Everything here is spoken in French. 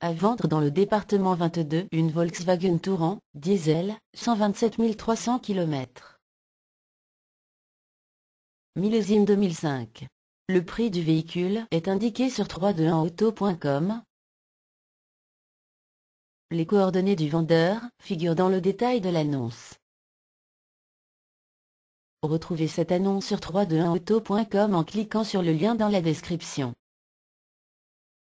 À vendre dans le département 22 une Volkswagen Touran, diesel, 127 300 km. Millésime 2005. Le prix du véhicule est indiqué sur 321auto.com. Les coordonnées du vendeur figurent dans le détail de l'annonce. Retrouvez cette annonce sur 321auto.com en cliquant sur le lien dans la description.